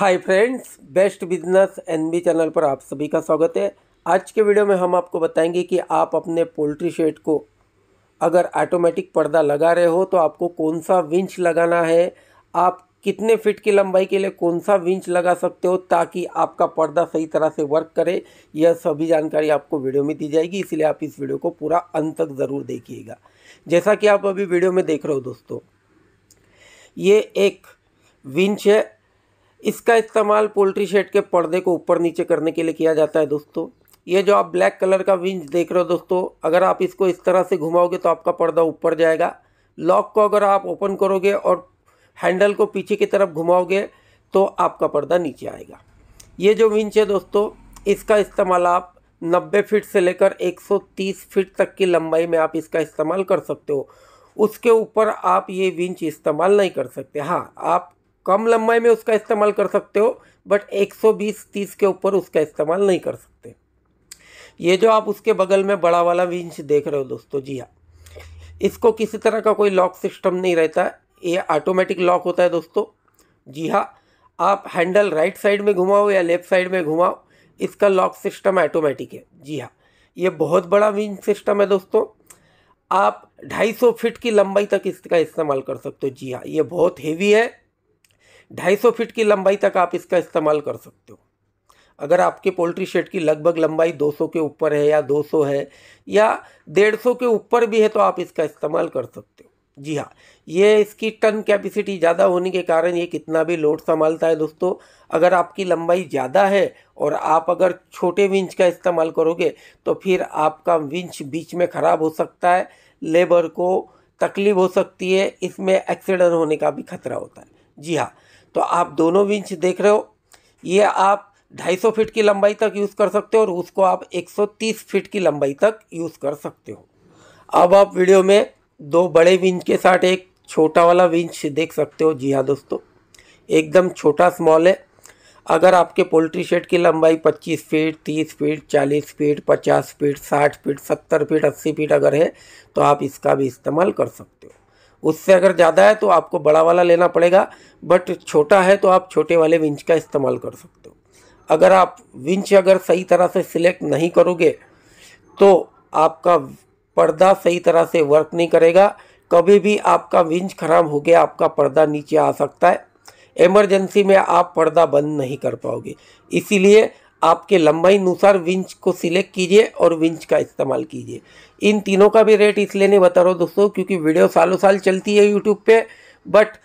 हाय friends best business NB channel पर आप सभी का स्वागत है आज के वीडियो में हम आपको बताएंगे कि आप अपने पोल्ट्री शेड को अगर ऑटोमेटिक पर्दा लगा रहे हो तो आपको कौन सा विंच लगाना है आप कितने फिट की लंबाई के लिए कौन सा विंच लगा सकते हो ताकि आपका पर्दा सही तरह से वर्क करे यह सभी जानकारी आपको वीडियो में दी जाएगी इसलिए आप इस वीडियो को पूरा अंत तक ज़रूर देखिएगा जैसा कि आप अभी वीडियो में देख रहे हो दोस्तों ये एक विंच है इसका इस्तेमाल पोल्ट्री शेड के पर्दे को ऊपर नीचे करने के लिए किया जाता है दोस्तों ये जो आप ब्लैक कलर का विंच देख रहे हो दोस्तों अगर आप इसको इस तरह से घुमाओगे तो आपका पर्दा ऊपर जाएगा लॉक को अगर आप ओपन करोगे और हैंडल को पीछे की तरफ घुमाओगे तो आपका पर्दा नीचे आएगा ये जो विंच है दोस्तों इसका इस्तेमाल आप 90 फीट से लेकर 130 फीट तक की लंबाई में आप इसका इस्तेमाल कर सकते हो उसके ऊपर आप ये विंच इस्तेमाल नहीं कर सकते हाँ आप कम लंबाई में उसका इस्तेमाल कर सकते हो बट 120-30 के ऊपर उसका इस्तेमाल नहीं कर सकते ये जो आप उसके बगल में बड़ा वाला विंच देख रहे हो दोस्तों जी हाँ इसको किसी तरह का कोई लॉक सिस्टम नहीं रहता है ये ऑटोमेटिक लॉक होता है दोस्तों जी हाँ आप हैंडल राइट साइड में घुमाओ या लेफ्ट साइड में घुमाओ इसका लॉक सिस्टम ऑटोमेटिक है जी हाँ ये बहुत बड़ा विंच सिस्टम है दोस्तों आप 250 फीट की लंबाई तक इसका इस्तेमाल कर सकते हो जी हाँ ये बहुत हेवी है 250 फीट की लंबाई तक आप इसका इस्तेमाल कर सकते हो अगर आपके पोल्ट्री शेड की लगभग लंबाई 200 के ऊपर है या 200 है या 150 के ऊपर भी है तो आप इसका इस्तेमाल कर सकते हो जी हाँ ये इसकी टन कैपेसिटी ज़्यादा होने के कारण ये कितना भी लोड संभालता है दोस्तों अगर आपकी लंबाई ज़्यादा है और आप अगर छोटे विंच का इस्तेमाल करोगे तो फिर आपका विंच बीच में ख़राब हो सकता है लेबर को तकलीफ़ हो सकती है इसमें एक्सीडेंट होने का भी खतरा होता है जी हाँ तो आप दोनों विंच देख रहे हो ये आप 250 फीट की लंबाई तक यूज़ कर सकते हो और उसको आप 130 फीट की लंबाई तक यूज़ कर सकते हो अब आप वीडियो में दो बड़े विंच के साथ एक छोटा वाला विंच देख सकते हो जी हाँ दोस्तों एकदम छोटा स्मॉल है अगर आपके पोल्ट्री शेड की लंबाई 25 feet 30 feet 40 feet 50 feet 60 feet 70 feet 80 feet अगर है तो आप इसका भी इस्तेमाल कर सकते हो उससे अगर ज़्यादा है तो आपको बड़ा वाला लेना पड़ेगा बट छोटा है तो आप छोटे वाले विंच का इस्तेमाल कर सकते हो अगर आप विंच अगर सही तरह से सिलेक्ट नहीं करोगे तो आपका पर्दा सही तरह से वर्क नहीं करेगा कभी भी आपका विंच खराब हो गया आपका पर्दा नीचे आ सकता है इमरजेंसी में आप पर्दा बंद नहीं कर पाओगे इसीलिए आपके लंबाई अनुसार विंच को सिलेक्ट कीजिए और विंच का इस्तेमाल कीजिए इन तीनों का भी रेट इसलिए नहीं बता रहा हूँ दोस्तों क्योंकि वीडियो सालों साल चलती है यूट्यूब पे बट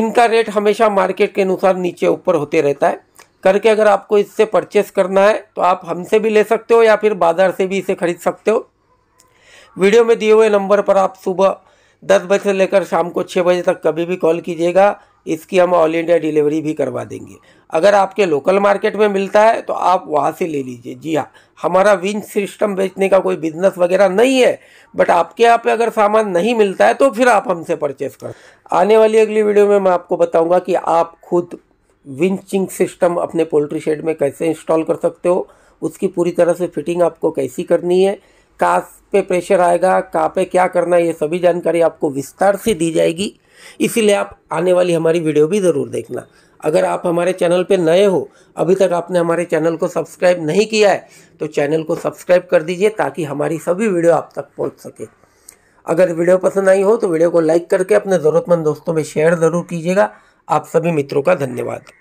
इनका रेट हमेशा मार्केट के अनुसार नीचे ऊपर होते रहता है करके अगर आपको इससे परचेस करना है तो आप हमसे भी ले सकते हो या फिर बाज़ार से भी इसे खरीद सकते हो वीडियो में दिए हुए नंबर पर आप सुबह दस बजे से लेकर शाम को छः बजे तक कभी भी कॉल कीजिएगा इसकी हम ऑल इंडिया डिलीवरी भी करवा देंगे अगर आपके लोकल मार्केट में मिलता है तो आप वहाँ से ले लीजिए जी हाँ हमारा विंच सिस्टम बेचने का कोई बिजनेस वगैरह नहीं है बट आपके यहाँ पे अगर सामान नहीं मिलता है तो फिर आप हमसे परचेस कर आने वाली अगली वीडियो में मैं आपको बताऊँगा कि आप खुद विंचिंग सिस्टम अपने पोल्ट्री शेड में कैसे इंस्टॉल कर सकते हो उसकी पूरी तरह से फिटिंग आपको कैसी करनी है कहाँ पे प्रेशर आएगा कहाँ पे क्या करना है ये सभी जानकारी आपको विस्तार से दी जाएगी इसीलिए आप आने वाली हमारी वीडियो भी ज़रूर देखना अगर आप हमारे चैनल पे नए हो अभी तक आपने हमारे चैनल को सब्सक्राइब नहीं किया है तो चैनल को सब्सक्राइब कर दीजिए ताकि हमारी सभी वीडियो आप तक पहुँच सके अगर वीडियो पसंद आई हो तो वीडियो को लाइक करके अपने ज़रूरतमंद दोस्तों में शेयर ज़रूर कीजिएगा आप सभी मित्रों का धन्यवाद